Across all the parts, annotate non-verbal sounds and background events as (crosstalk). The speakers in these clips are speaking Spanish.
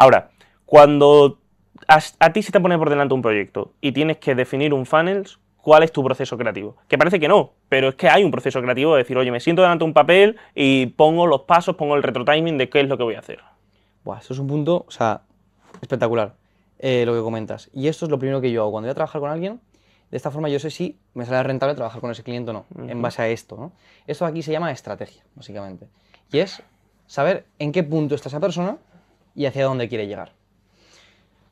Ahora, cuando a, ti se te pone por delante un proyecto y tienes que definir un funnel, ¿cuál es tu proceso creativo? Que parece que no, pero es que hay un proceso creativo de decir, oye, me siento delante de un papel y pongo los pasos, pongo el retrotiming de qué es lo que voy a hacer. Buah, eso es un punto, o sea, espectacular eh, lo que comentas. Y esto es lo primero que yo hago. Cuando voy a trabajar con alguien, de esta forma yo sé si me sale rentable trabajar con ese cliente o no, en base a esto. Esto aquí se llama estrategia, básicamente. Y es saber en qué punto está esa persona y hacia dónde quiere llegar.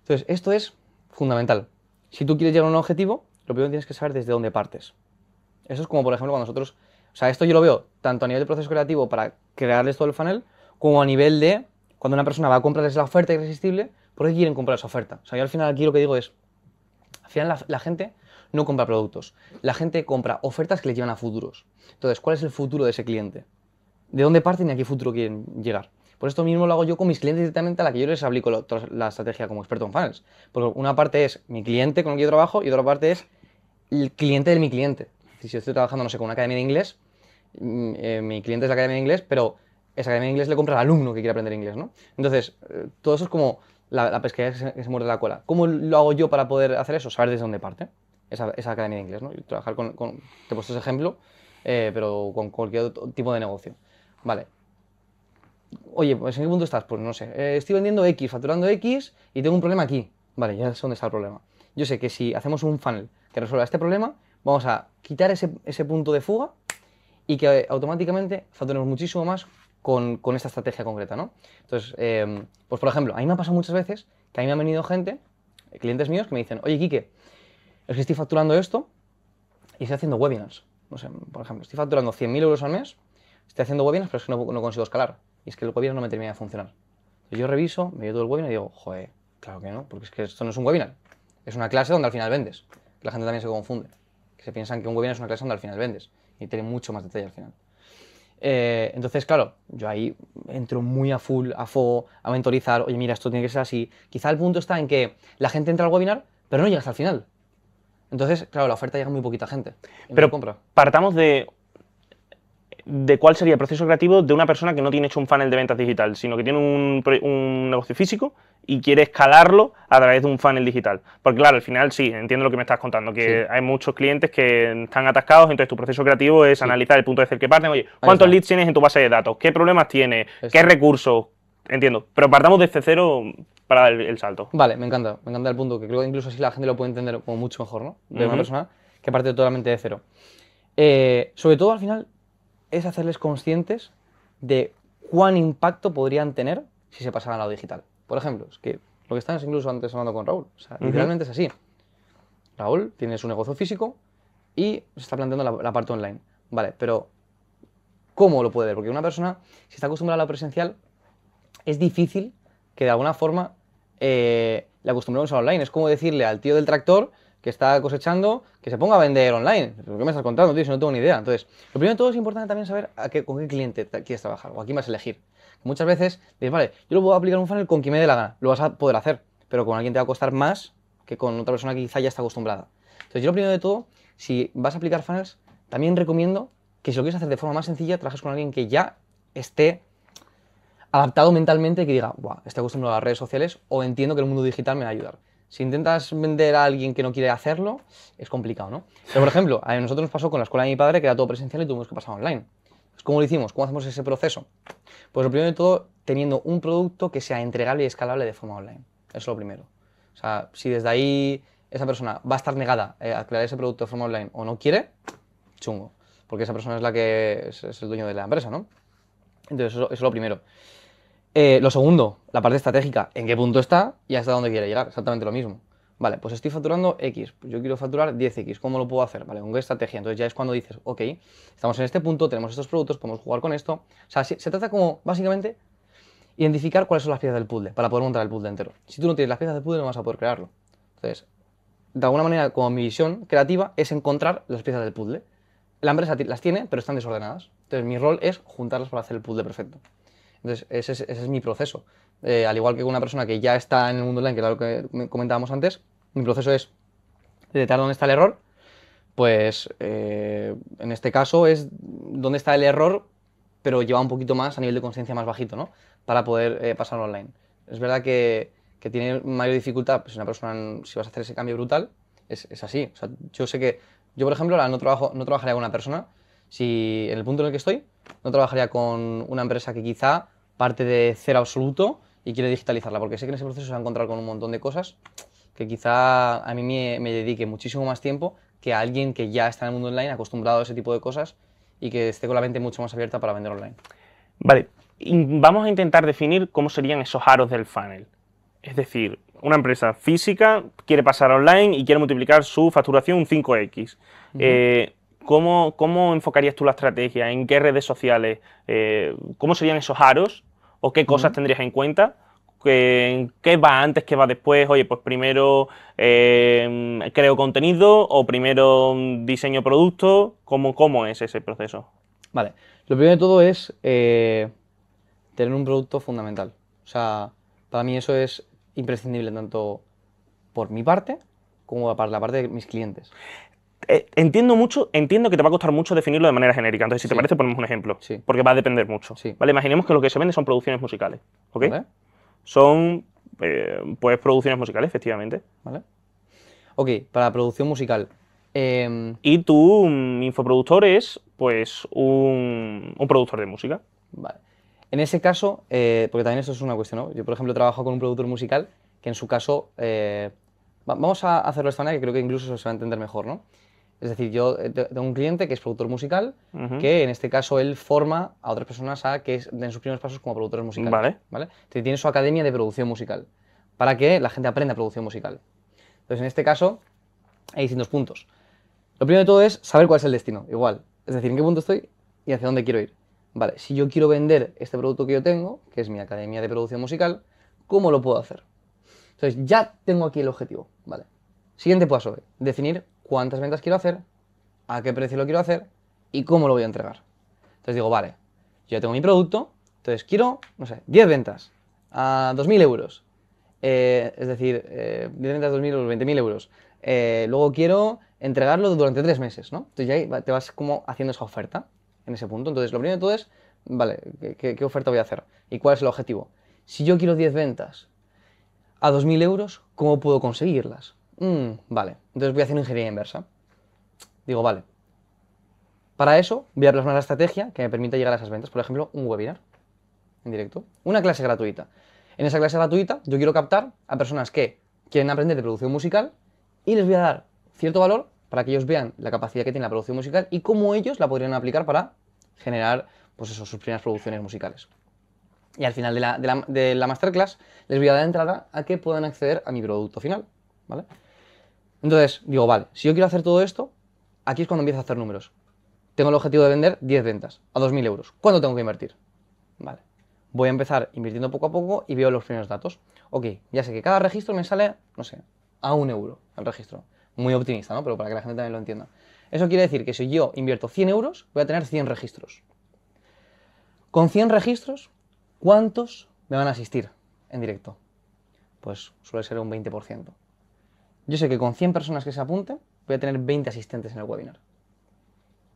Entonces, esto es fundamental. Si tú quieres llegar a un objetivo, lo primero que tienes que saber desde dónde partes. Eso es como, por ejemplo, cuando nosotros... O sea, esto yo lo veo tanto a nivel de proceso creativo para crearles todo el funnel, como a nivel de cuando una persona va a comprar desde la oferta irresistible, ¿por qué quieren comprar esa oferta? O sea, yo al final aquí lo que digo es, al final la, gente no compra productos, la gente compra ofertas que le llevan a futuros. Entonces, ¿cuál es el futuro de ese cliente? ¿De dónde parte y a qué futuro quieren llegar? Por pues esto mismo lo hago yo con mis clientes directamente a la que yo les aplico la estrategia como experto en funnels. Porque una parte es mi cliente con el que yo trabajo y otra parte es el cliente de mi cliente. Si yo estoy trabajando, no sé, con una academia de inglés, mm, eh, mi cliente es la academia de inglés, pero esa academia de inglés le compra al alumno que quiere aprender inglés, ¿no? Entonces, eh, todo eso es como la, la pesquería que se, muerde la cola. ¿Cómo lo hago yo para poder hacer eso? Saber desde dónde parte esa, academia de inglés, ¿no? trabajar con, te he puesto ese ejemplo, eh, pero con cualquier otro tipo de negocio. Vale, oye, pues, ¿en qué punto estás? Pues no sé, eh, estoy vendiendo X, facturando X y tengo un problema aquí. Vale, ya sé dónde está el problema. Yo sé que si hacemos un funnel que resuelva este problema, vamos a quitar ese, punto de fuga y que eh, automáticamente facturemos muchísimo más con, esta estrategia concreta, Entonces, em, pues por ejemplo, a mí me ha pasado muchas veces que a mí me ha venido gente, clientes míos, que me dicen, oye, Quique, es que estoy facturando esto y estoy haciendo webinars. No sé, por ejemplo, estoy facturando 100.000 euros al mes, estoy haciendo webinars, pero es que no consigo escalar y es que el webinar no me termina de funcionar. yo reviso, me todo el webinar y digo, joder, claro que no, porque es que esto no es un webinar. Es una clase donde al final vendes. La gente también se confunde. Que se piensan que un webinar es una clase donde al final vendes. Y tiene mucho más detalle al final. Eh, entonces, claro, yo ahí entro muy a full, a fuego, a mentorizar. Oye, mira, esto tiene que ser así. Quizá el punto está en que la gente entra al webinar, pero no llega hasta el final. Entonces, claro, la oferta llega a muy poquita gente. Pero compra. partamos de de cuál sería el proceso creativo de una persona que no tiene hecho un funnel de ventas digital, sino que tiene un, negocio físico y quiere escalarlo a través de un funnel digital. Porque claro, al final sí, entiendo lo que me estás contando, que hay muchos clientes que están atascados, entonces tu proceso creativo es analizar el punto de hacer que parten, oye, ¿cuántos leads tienes en tu base de datos? ¿Qué problemas tienes? ¿Qué recursos? Entiendo, pero partamos desde cero para dar el, salto. Vale, me encanta, me encanta el punto, que creo que incluso así la gente lo puede entender como mucho mejor, ¿no? De una persona que parte totalmente de cero. Eh, sobre todo al final es hacerles conscientes de cuán impacto podrían tener si se pasaran a lo digital. Por ejemplo, es que lo que están incluso antes hablando con Raúl. O sea, literalmente es así. Raúl tiene su negocio físico y se está planteando la, parte online. Vale, pero ¿cómo lo puede ver? Porque una persona, si está acostumbrada a lo presencial, es difícil que de alguna forma eh, le acostumbremos a online. Es como decirle al tío del tractor que está cosechando, que se ponga a vender online. qué me estás contando, tío? Si no tengo ni idea. Entonces, lo primero de todo es importante también saber a qué, con qué cliente quieres trabajar o a quién vas a elegir. Muchas veces dices, vale, yo lo puedo aplicar un funnel con quien me dé la gana, lo vas a poder hacer, pero con alguien te va a costar más que con otra persona que quizá ya está acostumbrada. Entonces, yo lo primero de todo, si vas a aplicar funnels, también recomiendo que si lo quieres hacer de forma más sencilla, trabajes con alguien que ya esté adaptado mentalmente y que diga, guau, estoy acostumbrado a las redes sociales o entiendo que el mundo digital me va a ayudar si intentas vender a alguien que no quiere hacerlo, es complicado, ¿no? por ejemplo, a nosotros nos pasó con la escuela de mi padre que era todo presencial y tuvimos que pasar online. ¿Cómo lo hicimos? ¿Cómo hacemos ese proceso? Pues lo primero de todo, teniendo un producto que sea entregable y escalable de forma online. es lo primero. O sea, si desde ahí esa persona va a estar negada eh, a crear ese producto de forma online o no quiere, chungo. Porque esa persona es la que es, el dueño de la empresa, ¿no? Entonces, eso es lo primero. Eh, lo segundo, la parte estratégica, en qué punto está y hasta dónde quiere llegar, exactamente lo mismo. Vale, pues estoy facturando X, pues yo quiero facturar 10X, ¿cómo lo puedo hacer? Vale, ¿con qué estrategia? Entonces ya es cuando dices, ok, estamos en este punto, tenemos estos productos, podemos jugar con esto. O sea, se, se trata como, básicamente, identificar cuáles son las piezas del puzzle para poder montar el puzzle entero. Si tú no tienes las piezas del puzzle no vas a poder crearlo. Entonces, de alguna manera, como mi visión creativa es encontrar las piezas del puzzle. La empresa las tiene, pero están desordenadas. Entonces, mi rol es juntarlas para hacer el puzzle perfecto. Entonces, ese es, mi proceso. Eh, al igual que una persona que ya está en el mundo online, que era lo que comentábamos antes, mi proceso es detectar dónde está el error, pues eh, en este caso es dónde está el error, pero lleva un poquito más a nivel de conciencia más bajito, ¿no? Para poder eh, pasarlo online. Es verdad que, tiene mayor dificultad, pues una persona, si vas a hacer ese cambio brutal, es, así. yo sé que, yo por ejemplo, no, trabajo, no trabajaré con una persona si en el punto en el que estoy no trabajaría con una empresa que quizá parte de cero absoluto y quiere digitalizarla, porque sé que en ese proceso se va a encontrar con un montón de cosas que quizá a mí me, dedique muchísimo más tiempo que a alguien que ya está en el mundo online, acostumbrado a ese tipo de cosas y que esté con la mente mucho más abierta para vender online. Vale, vamos a intentar definir cómo serían esos aros del funnel. Es decir, una empresa física quiere pasar online y quiere multiplicar su facturación un 5x. ¿cómo, ¿cómo, enfocarías tú la estrategia? ¿En qué redes sociales? Eh, ¿Cómo serían esos aros? ¿O qué cosas tendrías en cuenta? ¿Qué, ¿Qué, va antes? ¿Qué va después? Oye, pues primero eh, creo contenido o primero mm, diseño producto. ¿Cómo, ¿Cómo es ese proceso? Vale, lo primero de todo es eh, tener un producto fundamental. O sea, para mí eso es imprescindible tanto por mi parte como para la parte de mis clientes. Eh, entiendo mucho, entiendo que te va a costar mucho definirlo de manera genérica. Entonces, si te parece, ponemos un ejemplo. Porque va a depender mucho. Vale, imaginemos que lo que se vende son producciones musicales. ¿Ok? Son eh, pues producciones musicales, efectivamente. ¿Vale? Ok, para producción musical. Em, y tu infoproductor es pues un, productor de música. Vale. En ese caso, eh, porque también eso es una cuestión, Yo, por ejemplo, trabajo con un productor musical que en su caso. vamos a hacerlo esta manera que creo que incluso se va a entender mejor, ¿no? Es decir, yo eh, tengo un cliente que es productor musical, que en este caso él forma a otras personas a que den sus primeros pasos como productores musicales. Vale. ¿vale? tiene su academia de producción musical, para que la gente aprenda producción musical. Entonces, en este caso, hay distintos puntos. Lo primero de todo es saber cuál es el destino, igual. Es decir, en qué punto estoy y hacia dónde quiero ir. Vale, si yo quiero vender este producto que yo tengo, que es mi academia de producción musical, ¿cómo lo puedo hacer? Entonces, ya tengo aquí el objetivo, ¿vale? Siguiente paso, definir cuántas ventas quiero hacer, a qué precio lo quiero hacer y cómo lo voy a entregar. Entonces digo, vale, yo ya tengo mi producto, entonces quiero, no sé, 10 ventas a 2.000 euros. Eh, es decir, 10 eh, ventas a 2.000 euros, 20.000 euros. Eh, luego quiero entregarlo durante 3 meses, ¿no? Entonces ya te vas como haciendo esa oferta en ese punto. Entonces lo primero de todo es, vale, ¿qué, qué oferta voy a hacer? ¿Y cuál es el objetivo? Si yo quiero 10 ventas a 2.000 euros, ¿cómo puedo conseguirlas? Mm, vale, entonces voy a hacer ingeniería inversa. Digo, vale. Para eso voy a plasmar la estrategia que me permita llegar a esas ventas. Por ejemplo, un webinar en directo, una clase gratuita. En esa clase gratuita yo quiero captar a personas que quieren aprender de producción musical y les voy a dar cierto valor para que ellos vean la capacidad que tiene la producción musical y cómo ellos la podrían aplicar para generar pues sus primeras producciones musicales. Y al final de la, de la masterclass les voy a dar entrada a que puedan acceder a mi producto final. ¿vale? Entonces digo, vale, si yo quiero hacer todo esto, aquí es cuando empiezo a hacer números. Tengo el objetivo de vender 10 ventas a 2.000 euros. ¿Cuánto tengo que invertir? Vale. Voy a empezar invirtiendo poco a poco y veo los primeros datos. Ok, ya sé que cada registro me sale, no sé, a un euro el registro. Muy optimista, ¿no? Pero para que la gente también lo entienda. Eso quiere decir que si yo invierto 100 euros, voy a tener 100 registros. Con 100 registros, ¿cuántos me van a asistir en directo? Pues suele ser un 20%. Yo sé que con 100 personas que se apunten, voy a tener 20 asistentes en el webinar.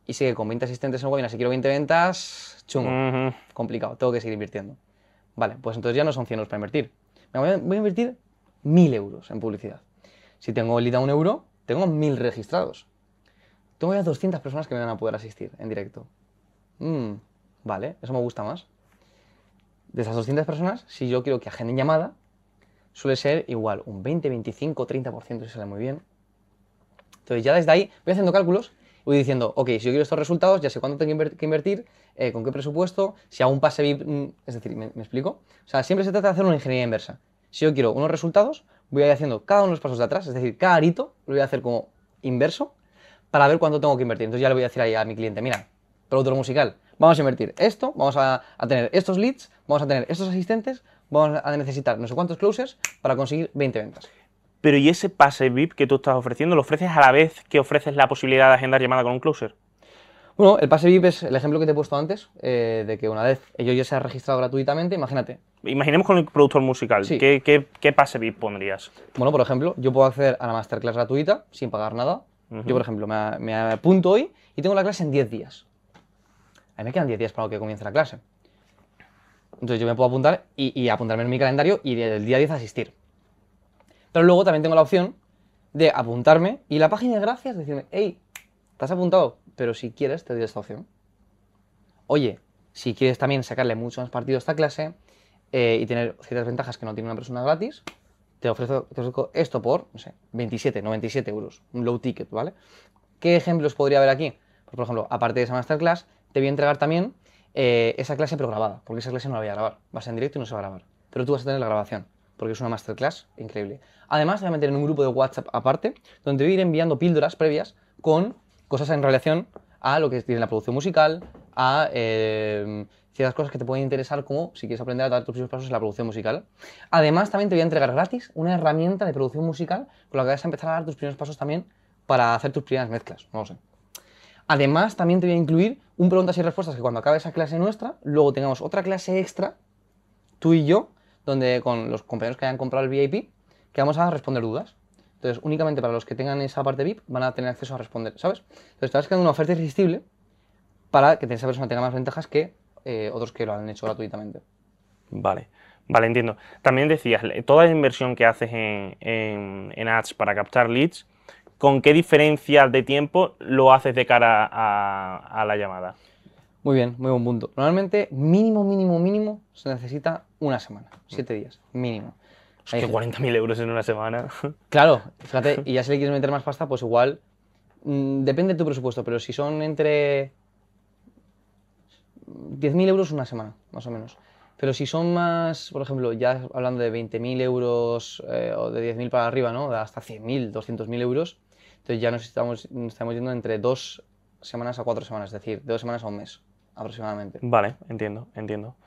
Y sé que con 20 asistentes en el webinar, si quiero 20 ventas, chungo, complicado, tengo que seguir invirtiendo. Vale, pues entonces ya no son 100 euros para invertir. voy, a, invertir 1000 euros en publicidad. Si tengo el 1 euro, tengo 1000 registrados. Tengo ya 200 personas que me van a poder asistir en directo. Mm, vale, eso me gusta más. De esas 200 personas, si yo quiero que agenden llamada, suele ser igual, un 20, 25, 30% si sale muy bien. Entonces ya desde ahí voy haciendo cálculos voy diciendo, ok, si yo quiero estos resultados, ya sé cuánto tengo que invertir, eh, con qué presupuesto, si hago un pase VIP, mm, es decir, ¿me, explico? O sea, siempre se trata de hacer una ingeniería inversa. Si yo quiero unos resultados, voy a ir haciendo cada uno de los pasos de atrás, es decir, cada arito lo voy a hacer como inverso para ver cuánto tengo que invertir. Entonces ya le voy a decir ahí a mi cliente, mira, productor musical, vamos a invertir esto, vamos a, a tener estos leads, vamos a tener estos asistentes, vamos a necesitar no sé cuántos closers para conseguir 20 ventas. Pero ¿y ese pase VIP que tú estás ofreciendo lo ofreces a la vez que ofreces la posibilidad de agendar llamada con un closer? Bueno, el pase VIP es el ejemplo que te he puesto antes, eh, de que una vez ellos ya se han registrado gratuitamente, imagínate. Imaginemos con el productor musical, ¿qué, qué, pase VIP pondrías? Bueno, por ejemplo, yo puedo acceder a la masterclass gratuita sin pagar nada. Yo, por ejemplo, me, me apunto hoy y tengo la clase en 10 días. A mí me quedan 10 días para que comience la clase. Entonces yo me puedo apuntar y, apuntarme en mi calendario y el día 10 asistir. Pero luego también tengo la opción de apuntarme y la página de gracias decirme, hey, ¿Estás has apuntado, pero si quieres te doy esta opción. Oye, si quieres también sacarle mucho más partido a esta clase eh, y tener ciertas ventajas que no tiene una persona gratis, te ofrezco, esto por, no sé, 27, 97 euros, un low ticket, ¿vale? ¿Qué ejemplos podría haber aquí? Pues, por ejemplo, aparte de esa masterclass, te voy a entregar también eh, esa clase pero porque esa clase no la voy a grabar. Va a ser en directo y no se va a grabar. Pero tú vas a tener la grabación, porque es una masterclass increíble. Además, te voy a meter en un grupo de WhatsApp aparte, donde voy a ir enviando píldoras previas con cosas en relación a lo que tiene la producción musical, a eh, ciertas cosas que te pueden interesar, como si quieres aprender a dar tus primeros pasos en la producción musical. Además, también te voy a entregar gratis una herramienta de producción musical con la que vas a empezar a dar tus primeros pasos también para hacer tus primeras mezclas. No lo sé. Además, también te voy a incluir un preguntas y respuestas que cuando acabe esa clase nuestra, luego tengamos otra clase extra, tú y yo, donde con los compañeros que hayan comprado el VIP, que vamos a responder dudas. Entonces, únicamente para los que tengan esa parte VIP van a tener acceso a responder, ¿sabes? Entonces, estás creando una oferta irresistible para que esa persona tenga más ventajas que eh, otros que lo han hecho gratuitamente. Vale. Vale, entiendo. También decías, eh, toda la inversión que haces en, en, en ads para captar leads, ¿con qué diferencia de tiempo lo haces de cara a, la llamada? Muy bien, muy buen punto. Normalmente, mínimo, mínimo, mínimo, se necesita una semana, siete días, mínimo. Es que 40.000 euros en una semana. (laughs) Claro, fíjate, y ya si le quieres meter más pasta, pues igual, mm, depende de tu presupuesto, pero si son entre 10.000 euros una semana, más o menos. Pero si son más, por ejemplo, ya hablando de 20.000 euros eh, o de 10.000 para arriba, ¿no? De hasta 100.000, 200.000 euros, entonces ya nos estamos, yendo entre dos semanas a cuatro semanas, es decir, de dos semanas a un mes aproximadamente. Vale, entiendo, entiendo.